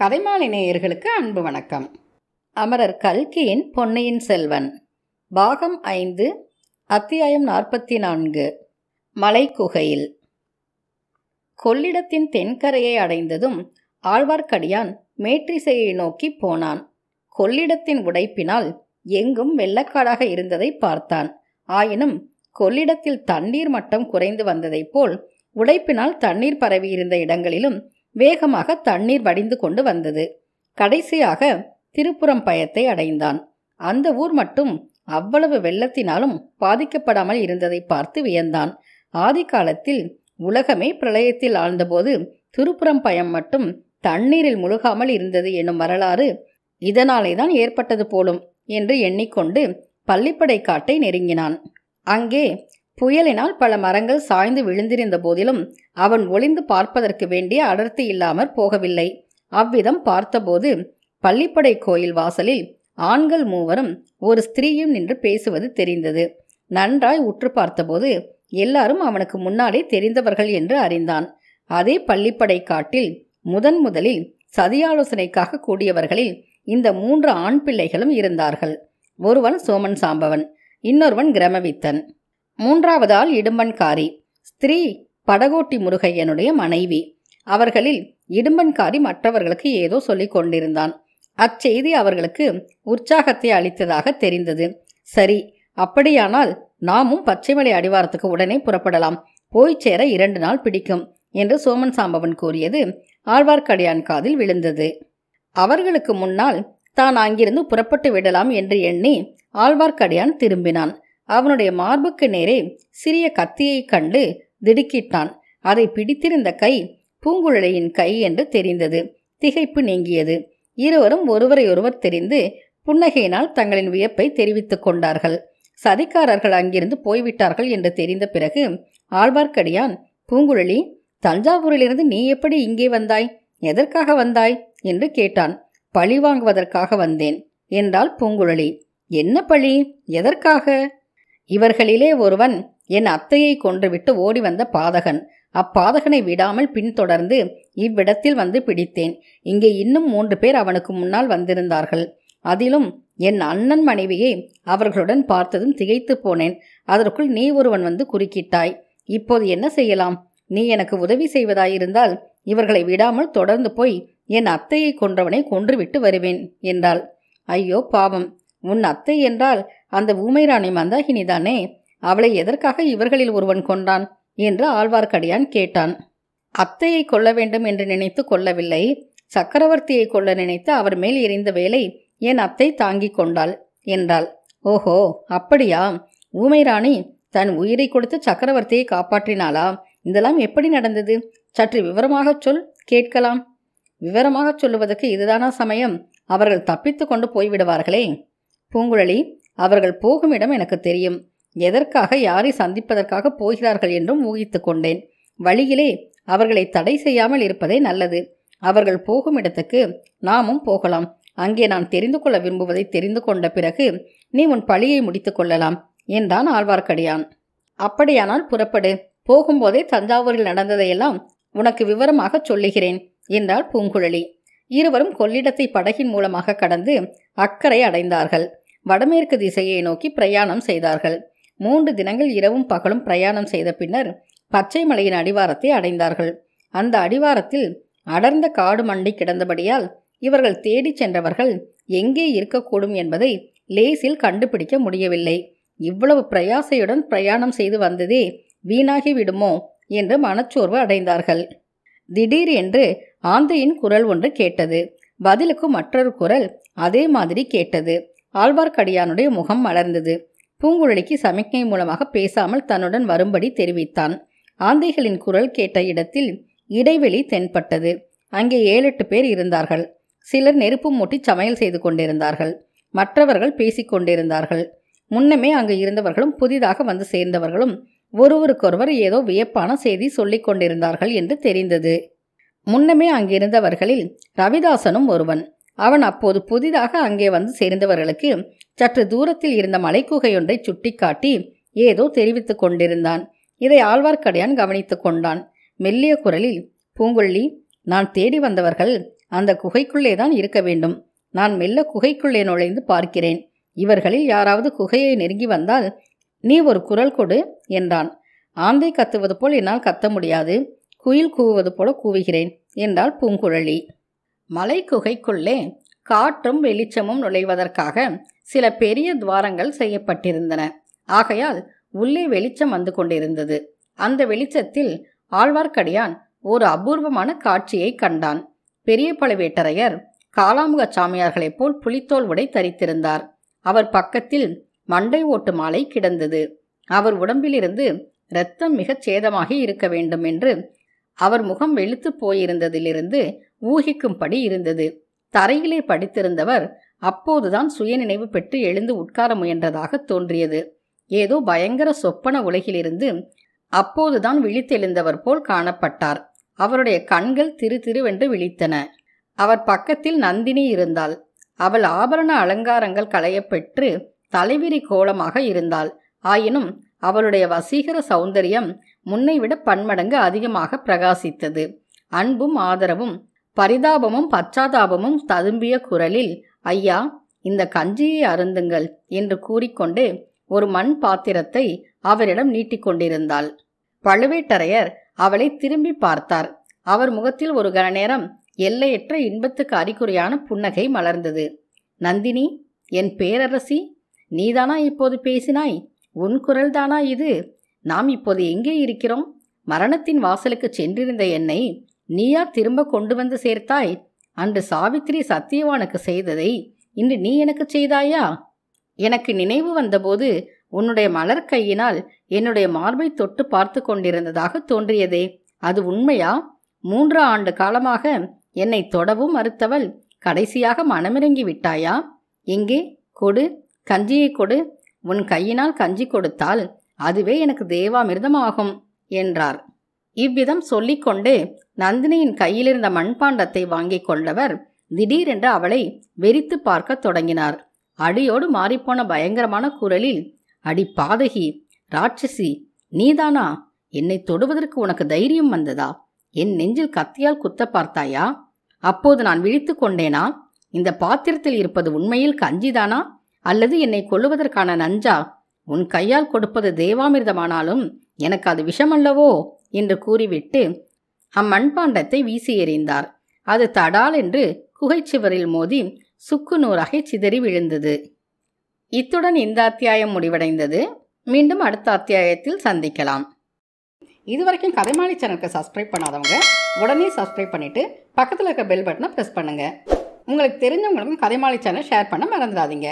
கதைமாலை நேயர்களுக்கு அன்பு வணக்கம் அமரர் கல்கியின் பொன்னையின் செல்வன் பாகம் ஐந்து அத்தியாயம் நாற்பத்தி நான்கு மலைக்குகையில் கொள்ளிடத்தின் தென்கரையை அடைந்ததும் ஆழ்வார்க்கடியான் மேற்றிசையை நோக்கி போனான் கொள்ளிடத்தின் உடைப்பினால் எங்கும் வெள்ளக்காடாக இருந்ததை பார்த்தான் ஆயினும் கொள்ளிடத்தில் தண்ணீர் மட்டம் குறைந்து வந்ததைப் போல் உடைப்பினால் தண்ணீர் பரவியிருந்த இடங்களிலும் வேகமாக தண்ணீர் வடிந்து கொண்டு வந்தது கடைசியாக திருப்புறம் பயத்தை அடைந்தான் அந்த ஊர் மட்டும் அவ்வளவு வெள்ளத்தினாலும் பாதிக்கப்படாமல் இருந்ததை பார்த்து வியந்தான் ஆதி காலத்தில் உலகமே பிரளயத்தில் ஆழ்ந்தபோது திருப்புறம் பயம் மட்டும் தண்ணீரில் முழுகாமல் இருந்தது என்னும் வரலாறு இதனாலே தான் ஏற்பட்டது போலும் என்று எண்ணிக்கொண்டு பள்ளிப்படை காட்டை நெருங்கினான் அங்கே புயலினால் பல மரங்கள் சாய்ந்து விழுந்திருந்த போதிலும் அவன் ஒளிந்து பார்ப்பதற்கு வேண்டிய அடர்த்தி இல்லாமற் போகவில்லை அவ்விதம் பார்த்தபோது பள்ளிப்படை கோயில் வாசலில் ஆண்கள் மூவரும் ஒரு ஸ்திரீயும் நின்று பேசுவது தெரிந்தது நன்றாய் உற்று பார்த்தபோது எல்லாரும் அவனுக்கு முன்னாலே தெரிந்தவர்கள் என்று அறிந்தான் அதே பள்ளிப்படை காட்டில் முதன் முதலில் சதியாலோசனைக்காக கூடியவர்களில் இந்த மூன்று ஆண் பிள்ளைகளும் இருந்தார்கள் ஒருவன் சோமன் சாம்பவன் இன்னொருவன் கிரமவித்தன் மூன்றாவதால் இடும்பன்காரி ஸ்திரீ படகோட்டி முருகையனுடைய மனைவி அவர்களில் இடும்பன்காரி மற்றவர்களுக்கு ஏதோ சொல்லிக் கொண்டிருந்தான் அச்செய்தி அவர்களுக்கு உற்சாகத்தை அளித்ததாக தெரிந்தது சரி அப்படியானால் நாமும் பச்சைமலை அடிவாரத்துக்கு உடனே புறப்படலாம் போய் சேர இரண்டு நாள் பிடிக்கும் என்று சோமன் சாம்பவன் கூறியது ஆழ்வார்க்கடியான் காதில் விழுந்தது அவர்களுக்கு முன்னால் தான் அங்கிருந்து புறப்பட்டு விடலாம் என்று எண்ணி ஆழ்வார்க்கடியான் திரும்பினான் அவனுடைய மார்புக்கு நேரே சிறிய கத்தியைக் கண்டு திடுக்கிட்டான் அதை பிடித்திருந்த கை பூங்குழலியின் கை என்று தெரிந்தது திகைப்பு நீங்கியது இருவரும் ஒருவரையொருவர் தெரிந்து புன்னகையினால் தங்களின் வியப்பை தெரிவித்துக் கொண்டார்கள் சதிக்காரர்கள் அங்கிருந்து போய்விட்டார்கள் என்று தெரிந்த பிறகு ஆழ்வார்க்கடியான் பூங்குழலி தஞ்சாவூரிலிருந்து நீ எப்படி இங்கே வந்தாய் எதற்காக வந்தாய் என்று கேட்டான் பழி வாங்குவதற்காக வந்தேன் என்றாள் பூங்குழலி என்ன பழி எதற்காக இவர்களிலே ஒருவன் என் அத்தையை கொன்றுவிட்டு ஓடி வந்த பாதகன் அப்பாதகனை விடாமல் பின்தொடர்ந்து இவ்விடத்தில் வந்து பிடித்தேன் இங்கே இன்னும் மூன்று பேர் அவனுக்கு முன்னால் வந்திருந்தார்கள் அதிலும் என் அண்ணன் மனைவியை அவர்களுடன் பார்த்ததும் திகைத்து போனேன் அதற்குள் நீ ஒருவன் வந்து குறுக்கிட்டாய் இப்போது என்ன செய்யலாம் நீ எனக்கு உதவி செய்வதாயிருந்தால் இவர்களை விடாமல் தொடர்ந்து போய் என் அத்தையை கொன்றவனை கொன்றுவிட்டு வருவேன் என்றாள் ஐயோ பாவம் உன் அத்தை என்றால் அந்த ஊமைராணி மந்தாகினி தானே அவளை எதற்காக இவர்களில் ஒருவன் கொண்டான் என்று ஆழ்வார்க்கடியான் கேட்டான் அத்தையை கொல்ல வேண்டும் என்று நினைத்து கொள்ளவில்லை சக்கரவர்த்தியை கொள்ள நினைத்து அவர் மேல் எரிந்த வேலை என் அத்தை தாங்கிக் கொண்டாள் என்றாள் ஓஹோ அப்படியா ஊமை ராணி தன் உயிரை கொடுத்து சக்கரவர்த்தியை காப்பாற்றினாளா இதெல்லாம் எப்படி நடந்தது சற்று விவரமாக சொல் கேட்கலாம் விவரமாக சொல்லுவதற்கு இதுதானா சமயம் அவர்கள் தப்பித்து கொண்டு போய்விடுவார்களே பூங்குழலி அவர்கள் போகும் இடம் எனக்கு தெரியும் எதற்காக யாரை சந்திப்பதற்காக போகிறார்கள் என்றும் ஊகித்து கொண்டேன் வழியிலே அவர்களை தடை செய்யாமல் இருப்பதே நல்லது அவர்கள் போகும் இடத்துக்கு நாமும் போகலாம் அங்கே நான் தெரிந்து கொள்ள விரும்புவதை தெரிந்து கொண்ட பிறகு நீ உன் பழியை முடித்து கொள்ளலாம் என்றான் ஆழ்வார்க்கடியான் அப்படியானால் புறப்படு போகும்போதே தஞ்சாவூரில் நடந்ததையெல்லாம் உனக்கு விவரமாக சொல்லுகிறேன் என்றாள் பூங்குழலி இருவரும் கொள்ளிடத்தை படகின் மூலமாக கடந்து அக்கறை அடைந்தார்கள் வடமேற்கு திசையை நோக்கி பிரயாணம் செய்தார்கள் மூன்று தினங்கள் இரவும் பகலும் பிரயாணம் செய்த பின்னர் பச்சை மலையின் அடிவாரத்தை அடைந்தார்கள் அந்த அடிவாரத்தில் அடர்ந்த காடு மண்டி கிடந்தபடியால் இவர்கள் தேடிச் சென்றவர்கள் எங்கே இருக்கக்கூடும் என்பதை லேசில் கண்டுபிடிக்க முடியவில்லை இவ்வளவு பிரயாசையுடன் பிரயாணம் செய்து வந்ததே வீணாகி விடுமோ என்று மனச்சோர்வு அடைந்தார்கள் திடீர் என்று ஆந்தையின் குரல் ஒன்று கேட்டது பதிலுக்கு மற்றொரு குரல் அதே மாதிரி கேட்டது ஆழ்வார்க்கடியானுடைய முகம் மலர்ந்தது பூங்குழலிக்கு சமிக்ஞை மூலமாக பேசாமல் தன்னுடன் வரும்படி தெரிவித்தான் ஆந்தைகளின் குரல் கேட்ட இடத்தில் இடைவெளி தென்பட்டது அங்கே ஏழெட்டு பேர் இருந்தார்கள் சிலர் நெருப்பு மூட்டி சமையல் செய்து கொண்டிருந்தார்கள் மற்றவர்கள் பேசிக்கொண்டிருந்தார்கள் முன்னமே அங்கு இருந்தவர்களும் புதிதாக வந்து சேர்ந்தவர்களும் ஒருவருக்கொருவர் ஏதோ வியப்பான செய்தி சொல்லிக் கொண்டிருந்தார்கள் என்று தெரிந்தது முன்னமே அங்கிருந்தவர்களில் ரவிதாசனும் ஒருவன் அவன் அப்போது புதிதாக அங்கே வந்து சேர்ந்தவர்களுக்கு சற்று தூரத்தில் இருந்த மலைக்குகையொன்றை சுட்டிக்காட்டி ஏதோ தெரிவித்து கொண்டிருந்தான் இதை ஆழ்வார்க்கடியான் கவனித்து கொண்டான் மெல்லிய குரலில் பூங்கொல்லி நான் தேடி வந்தவர்கள் அந்த குகைக்குள்ளே தான் இருக்க வேண்டும் நான் மெல்ல குகைக்குள்ளே நுழைந்து பார்க்கிறேன் இவர்களில் யாராவது குகையை நெருங்கி வந்தால் நீ ஒரு குரல் கொடு என்றான் ஆந்தை கத்துவது போல் என்னால் கத்த முடியாது குயில் கூவுவது போல கூவுகிறேன் என்றாள் பூங்குழலி மலை குகைக்குள்ளே காற்றும் வெளிச்சமும் நுழைவதற்காக சில பெரிய துவாரங்கள் செய்யப்பட்டிருந்தன ஆகையால் உள்ளே வெளிச்சம் வந்து கொண்டிருந்தது அந்த வெளிச்சத்தில் ஆழ்வார்க்கடியான் ஒரு அபூர்வமான காட்சியை கண்டான் பெரிய பழுவேட்டரையர் காலாமுக சாமியார்களைப் போல் புலித்தோல் உடை தரித்திருந்தார் அவர் பக்கத்தில் மண்டை ஓட்டு மாலை கிடந்தது அவர் உடம்பிலிருந்து இரத்தம் மிகச் சேதமாகி இருக்க வேண்டும் என்று அவர் முகம் வெளுத்து போயிருந்ததிலிருந்து ஊகிக்கும்படி இருந்தது தரையிலே படித்திருந்தவர் அப்போதுதான் சுயநினைவு பெற்று எழுந்து உட்கார முயன்றதாக தோன்றியது ஏதோ பயங்கர சொப்பன உலகிலிருந்து அப்போதுதான் விழித்தெழுந்தவர் போல் காணப்பட்டார் அவருடைய கண்கள் திரு திருவென்று விழித்தன அவர் பக்கத்தில் நந்தினி இருந்தாள் அவள் ஆபரண அலங்காரங்கள் களையப்பெற்று தலைவிரி கோலமாக இருந்தாள் ஆயினும் அவளுடைய வசீகர சௌந்தரியம் முன்னை விட பன்மடங்கு அதிகமாக பிரகாசித்தது அன்பும் ஆதரவும் பரிதாபமும் பச்சாதாபமும் ததும்பிய குரலில் ஐயா இந்த கஞ்சியை அருந்துங்கள் என்று கூறிக்கொண்டே ஒரு மண் பாத்திரத்தை அவரிடம் நீட்டிக்கொண்டிருந்தாள் பழுவேட்டரையர் அவளை திரும்பி பார்த்தார் அவர் முகத்தில் ஒரு நேரம் எல்லையற்ற இன்பத்துக்கு அறிகுறியான புன்னகை மலர்ந்தது நந்தினி என் பேரரசி நீதானா இப்போது பேசினாய் உன் குரல்தானா இது நாம் இப்போது எங்கே இருக்கிறோம் மரணத்தின் வாசலுக்கு சென்றிருந்த என்னை நீயா திரும்ப கொண்டு வந்து சேர்த்தாய் அன்று சாவித்ரி சத்தியவானுக்கு செய்ததை இன்று நீ எனக்கு செய்தாயா எனக்கு நினைவு வந்தபோது உன்னுடைய மலர் கையினால் என்னுடைய மார்பை தொட்டு பார்த்து கொண்டிருந்ததாக தோன்றியதே அது உண்மையா மூன்று ஆண்டு காலமாக என்னை தொடவும் மறுத்தவள் கடைசியாக மனமிறங்கி விட்டாயா எங்கே கொடு கஞ்சியை கொடு உன் கையினால் கஞ்சி கொடுத்தால் அதுவே எனக்கு தேவாமிர்தமாகும் என்றார் இவ்விதம் சொல்லிக்கொண்டே நந்தினியின் கையிலிருந்த மண்பாண்டத்தை வாங்கி கொண்டவர் திடீரென்று அவளை வெறித்து பார்க்க தொடங்கினார் அடியோடு மாறிப்போன பயங்கரமான குரலில் அடி பாதகி ராட்சசி நீதானா என்னை தொடுவதற்கு உனக்கு தைரியம் வந்ததா என் நெஞ்சில் கத்தியால் குத்த பார்த்தாயா அப்போது நான் விழித்து கொண்டேனா இந்த பாத்திரத்தில் இருப்பது உண்மையில் கஞ்சிதானா அல்லது என்னை கொள்ளுவதற்கான நஞ்சா உன் கையால் கொடுப்பது தேவாமிர்தமானாலும் எனக்கு அது விஷமல்லவோ என்று கூறிவிட்டு அம்மண்பாண்டத்தை வீசி எறிந்தார் அது தடால் என்று குகைச்சுவரில் மோதி சுக்கு நூறாக சிதறி விழுந்தது இத்துடன் இந்த அத்தியாயம் முடிவடைந்தது மீண்டும் அடுத்த அத்தியாயத்தில் சந்திக்கலாம் இது வரைக்கும் சேனலுக்கு சப்ஸ்கிரைப் பண்ணாதவங்க உடனே சப்ஸ்கிரைப் பண்ணிவிட்டு பக்கத்தில் இருக்க பெல் பட்டனை ப்ரெஸ் பண்ணுங்கள் உங்களுக்கு தெரிஞ்சவங்களுக்கும் கதைமாளி சேனல் ஷேர் பண்ண மறந்துடாதீங்க